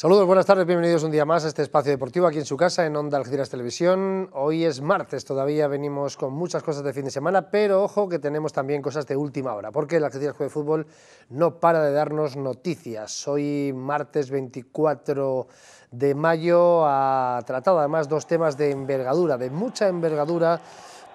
Saludos, buenas tardes, bienvenidos un día más a este espacio deportivo aquí en su casa, en Onda Algeciras Televisión. Hoy es martes, todavía venimos con muchas cosas de fin de semana, pero ojo que tenemos también cosas de última hora, porque el Algeciras juego de Fútbol no para de darnos noticias. Hoy martes 24 de mayo ha tratado además dos temas de envergadura, de mucha envergadura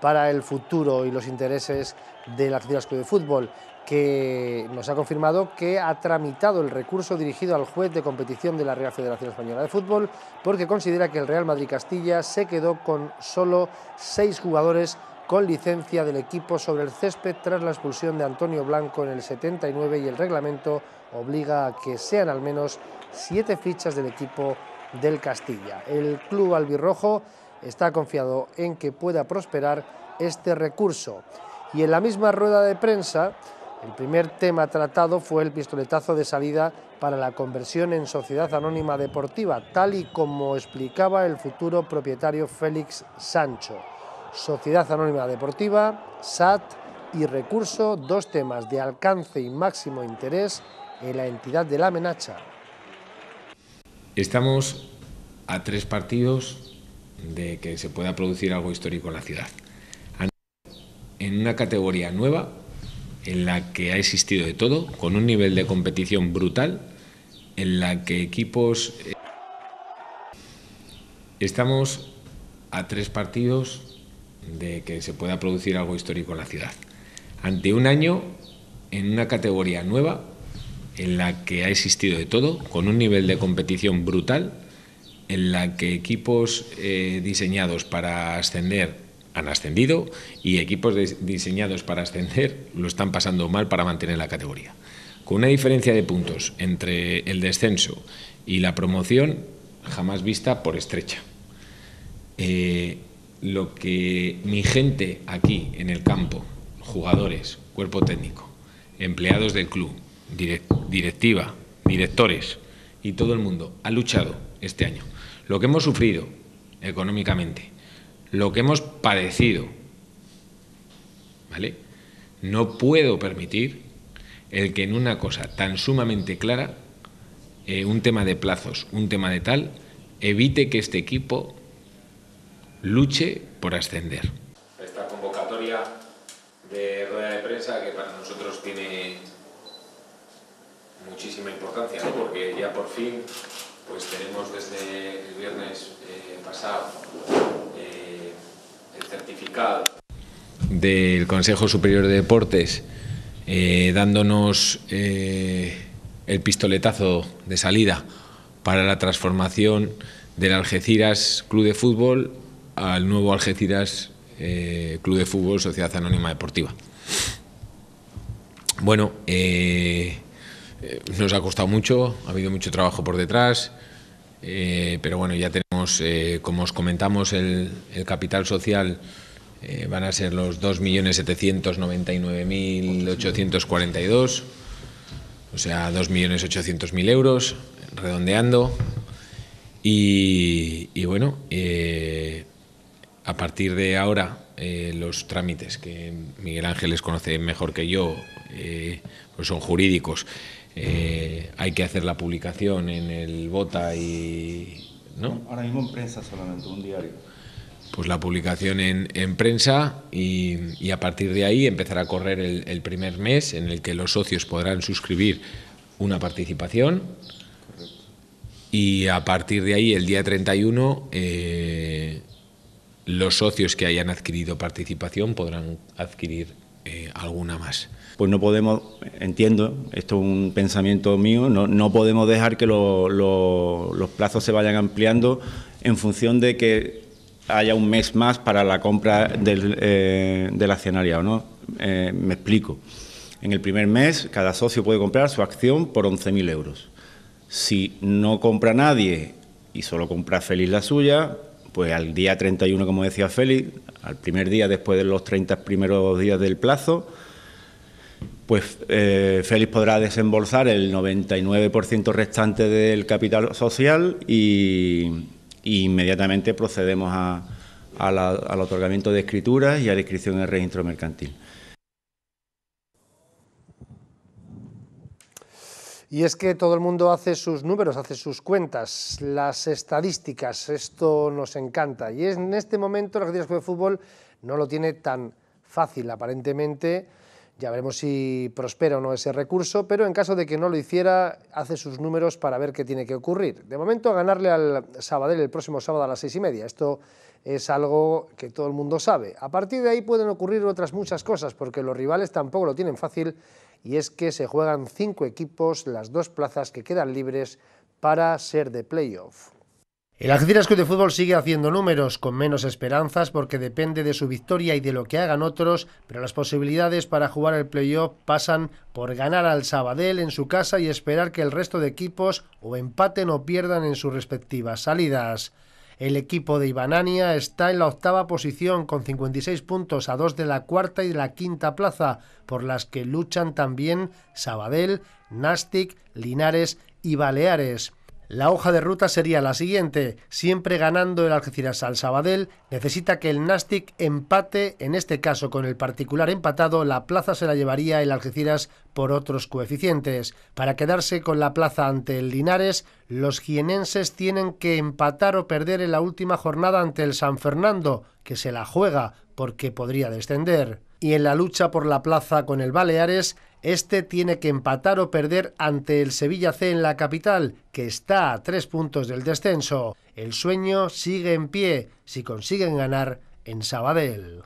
para el futuro y los intereses del Algeciras Club de Fútbol que nos ha confirmado que ha tramitado el recurso dirigido al juez de competición de la Real Federación Española de Fútbol porque considera que el Real Madrid Castilla se quedó con solo seis jugadores con licencia del equipo sobre el césped tras la expulsión de Antonio Blanco en el 79 y el reglamento obliga a que sean al menos siete fichas del equipo del Castilla. El club albirrojo está confiado en que pueda prosperar este recurso. Y en la misma rueda de prensa, el primer tema tratado fue el pistoletazo de salida para la conversión en sociedad anónima deportiva, tal y como explicaba el futuro propietario Félix Sancho. Sociedad Anónima Deportiva, SAT y Recurso, dos temas de alcance y máximo interés en la entidad de la Menacha. Estamos a tres partidos de que se pueda producir algo histórico en la ciudad. En una categoría nueva en la que ha existido de todo, con un nivel de competición brutal, en la que equipos... Eh, estamos a tres partidos de que se pueda producir algo histórico en la ciudad. Ante un año en una categoría nueva, en la que ha existido de todo, con un nivel de competición brutal, en la que equipos eh, diseñados para ascender han ascendido y equipos diseñados para ascender lo están pasando mal para mantener la categoría. Con una diferencia de puntos entre el descenso y la promoción jamás vista por estrecha. Eh, lo que mi gente aquí en el campo, jugadores, cuerpo técnico, empleados del club, directiva, directores y todo el mundo ha luchado este año. Lo que hemos sufrido económicamente, lo que hemos padecido. ¿Vale? No puedo permitir el que en una cosa tan sumamente clara, eh, un tema de plazos, un tema de tal, evite que este equipo luche por ascender. Esta convocatoria de rueda de prensa que para nosotros tiene muchísima importancia, porque ya por fin pues tenemos desde el viernes eh, pasado certificado del Consejo Superior de Deportes eh, dándonos eh, el pistoletazo de salida para la transformación del Algeciras Club de Fútbol al nuevo Algeciras eh, Club de Fútbol Sociedad Anónima Deportiva. Bueno, nos ha costado mucho, ha habido mucho trabajo por detrás, eh, pero bueno, ya tenemos, eh, como os comentamos, el, capital social eh, van a ser los 2.799.842, o sea, 2.800.000 euros, redondeando. Y, bueno, a partir de ahora, los trámites que Miguel Ángeles conoce mejor que yo, pues son jurídicos. Eh, hay que hacer la publicación en el Bota y... ¿no? Ahora mismo en prensa solamente, un diario. Pues la publicación en, prensa y, a partir de ahí empezará a correr el, primer mes en el que los socios podrán suscribir una participación Correcto. y a partir de ahí el día 31 eh, los socios que hayan adquirido participación podrán adquirir eh, alguna más. Pues no podemos, entiendo, esto es un pensamiento mío, no, podemos dejar que los plazos se vayan ampliando en función de que haya un mes más para la compra del, eh, accionariado, ¿no? Eh, me explico. En el primer mes, cada socio puede comprar su acción por 11.000 euros. Si no compra nadie y solo compra Feliz la suya, pues al día 31, como decía Félix, al primer día después de los 30 primeros días del plazo, pues eh, Félix podrá desembolsar el 99% restante del capital social y, inmediatamente procedemos al otorgamiento de escrituras y a la inscripción en el registro mercantil. Y es que todo el mundo hace sus números, hace sus cuentas, las estadísticas, esto nos encanta. Y es en este momento la Argentina de Fútbol no lo tiene tan fácil, aparentemente. Ya veremos si prospera o no ese recurso, pero en caso de que no lo hiciera, hace sus números para ver qué tiene que ocurrir. De momento, a ganarle al Sabadell el próximo sábado a las seis y media. Esto es algo que todo el mundo sabe. A partir de ahí pueden ocurrir otras muchas cosas, porque los rivales tampoco lo tienen fácil y es que se juegan cinco equipos las dos plazas que quedan libres para ser de playoff. El Algeciras de Fútbol sigue haciendo números, con menos esperanzas porque depende de su victoria y de lo que hagan otros, pero las posibilidades para jugar el playoff pasan por ganar al Sabadell en su casa y esperar que el resto de equipos o empaten o pierdan en sus respectivas salidas. El equipo de Ibanania está en la octava posición con 56 puntos a dos de la cuarta y de la quinta plaza, por las que luchan también Sabadell, Nastic, Linares y Baleares. La hoja de ruta sería la siguiente. Siempre ganando el Algeciras al Sabadell, necesita que el Nastic empate, en este caso con el particular empatado, la plaza se la llevaría el Algeciras por otros coeficientes. Para quedarse con la plaza ante el Linares, los jienenses tienen que empatar o perder en la última jornada ante el San Fernando, que se la juega porque podría descender. Y en la lucha por la plaza con el Baleares, este tiene que empatar o perder ante el Sevilla C en la capital, que está a tres puntos del descenso. El sueño sigue en pie si consiguen ganar en Sabadell.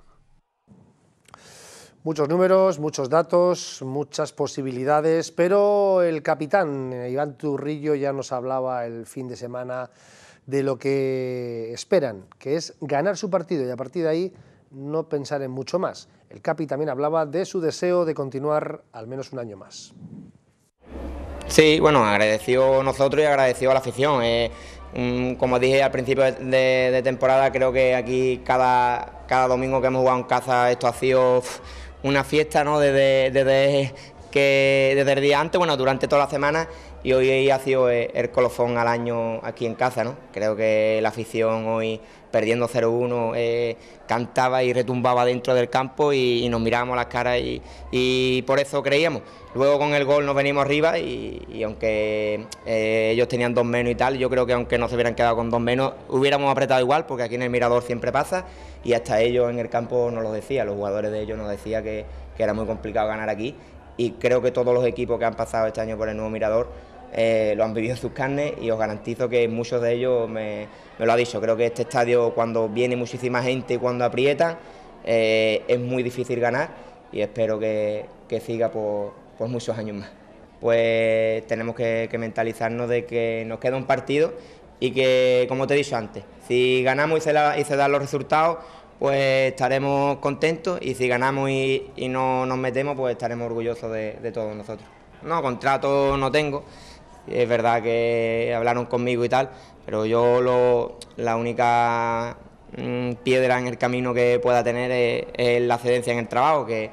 Muchos números, muchos datos, muchas posibilidades, pero el capitán eh, Iván Turrillo ya nos hablaba el fin de semana de lo que esperan, que es ganar su partido y a partir de ahí no pensar en mucho más. El Capi también hablaba de su deseo de continuar al menos un año más. Sí, bueno, agradeció nosotros y agradeció a la afición. Eh, mm, como dije al principio de, temporada, creo que aquí cada, cada domingo que hemos jugado en casa esto ha sido una fiesta ¿no? desde, que, desde el día antes, bueno, durante toda la semana y hoy ha sido el colofón al año aquí en casa. ¿no? Creo que la afición hoy perdiendo 0-1, eh, cantaba y retumbaba dentro del campo y, nos mirábamos las caras y, por eso creíamos. Luego con el gol nos venimos arriba y, aunque eh, ellos tenían dos menos y tal, yo creo que aunque no se hubieran quedado con dos menos, hubiéramos apretado igual porque aquí en el Mirador siempre pasa y hasta ellos en el campo nos lo decían, los jugadores de ellos nos decían que, que era muy complicado ganar aquí y creo que todos los equipos que han pasado este año por el nuevo Mirador eh, lo han vivido sus carnes y os garantizo que muchos de ellos me, lo han dicho. Creo que este estadio cuando viene muchísima gente y cuando aprieta eh, es muy difícil ganar y espero que, siga por, muchos años más. Pues tenemos que, mentalizarnos de que nos queda un partido y que, como te he dicho antes, si ganamos y se, dan los resultados, pues estaremos contentos y si ganamos y, no nos metemos, pues estaremos orgullosos de todos nosotros. No, contrato no tengo, es verdad que hablaron conmigo y tal, pero yo lo, la única mm, piedra en el camino que pueda tener es, la cedencia en el trabajo, que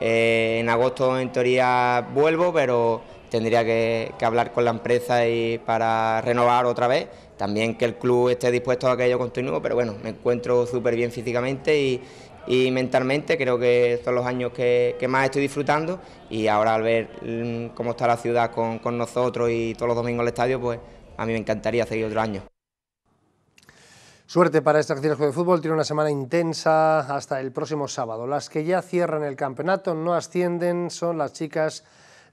eh, en agosto en teoría vuelvo, pero tendría que, hablar con la empresa y para renovar otra vez. También que el club esté dispuesto a que yo continúe, pero bueno, me encuentro súper bien físicamente y, y mentalmente creo que son los años que, más estoy disfrutando y ahora al ver mm, cómo está la ciudad con, nosotros y todos los domingos el estadio, pues a mí me encantaría seguir otro año. Suerte para esta acción de fútbol, tiene una semana intensa hasta el próximo sábado. Las que ya cierran el campeonato, no ascienden, son las chicas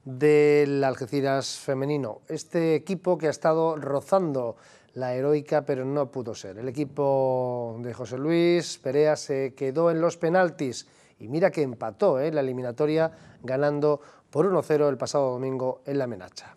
del Algeciras femenino. Este equipo que ha estado rozando la heroica, pero no pudo ser. El equipo de José Luis Perea se quedó en los penaltis y mira que empató en ¿eh? la eliminatoria ganando por 1-0 el pasado domingo en la Menacha.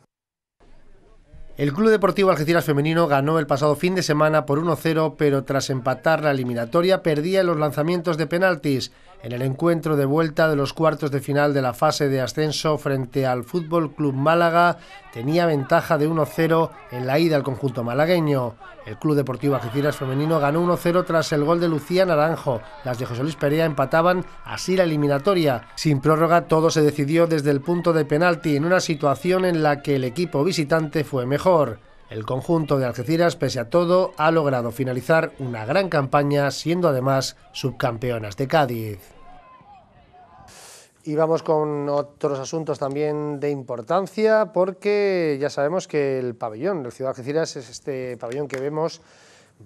El Club Deportivo Algeciras Femenino ganó el pasado fin de semana por 1-0, pero tras empatar la eliminatoria perdía en los lanzamientos de penaltis en el encuentro de vuelta de los cuartos de final de la fase de ascenso frente al Fútbol Club Málaga, tenía ventaja de 1-0 en la ida al conjunto malagueño. El Club Deportivo Algeciras Femenino ganó 1-0 tras el gol de Lucía Naranjo. Las de José Luis Perea empataban así la eliminatoria. Sin prórroga, todo se decidió desde el punto de penalti en una situación en la que el equipo visitante fue mejor. El conjunto de Algeciras, pese a todo, ha logrado finalizar una gran campaña, siendo además subcampeonas de Cádiz. Y vamos con otros asuntos también de importancia, porque ya sabemos que el pabellón del Ciudad de Algeciras es este pabellón que vemos,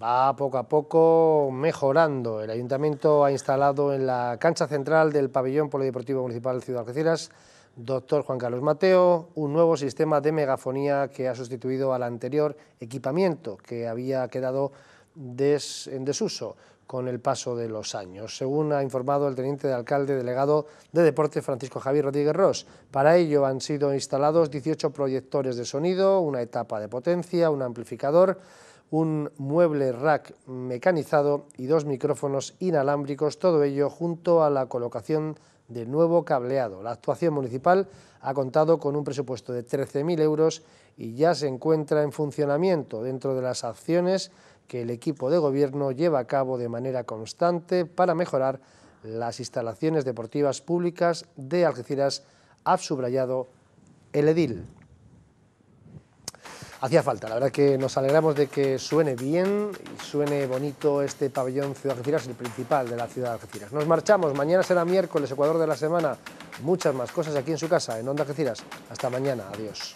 va poco a poco mejorando. El ayuntamiento ha instalado en la cancha central del pabellón polideportivo municipal Ciudad de Algeciras Doctor Juan Carlos Mateo, un nuevo sistema de megafonía que ha sustituido al anterior equipamiento que había quedado en desuso con el paso de los años, según ha informado el teniente de alcalde delegado de Deportes Francisco Javier Rodríguez Ross. Para ello han sido instalados 18 proyectores de sonido, una etapa de potencia, un amplificador, un mueble rack mecanizado y dos micrófonos inalámbricos, todo ello junto a la colocación de nuevo cableado. La actuación municipal ha contado con un presupuesto de 13.000 euros y ya se encuentra en funcionamiento dentro de las acciones que el equipo de gobierno lleva a cabo de manera constante para mejorar las instalaciones deportivas públicas de Algeciras, ha subrayado el edil hacía falta. La verdad que nos alegramos de que suene bien y suene bonito este pabellón Ciudad Algeciras, el principal de la Ciudad de Algeciras. Nos marchamos, mañana será miércoles, Ecuador de la semana, muchas más cosas aquí en su casa, en Onda Algeciras. Hasta mañana, adiós.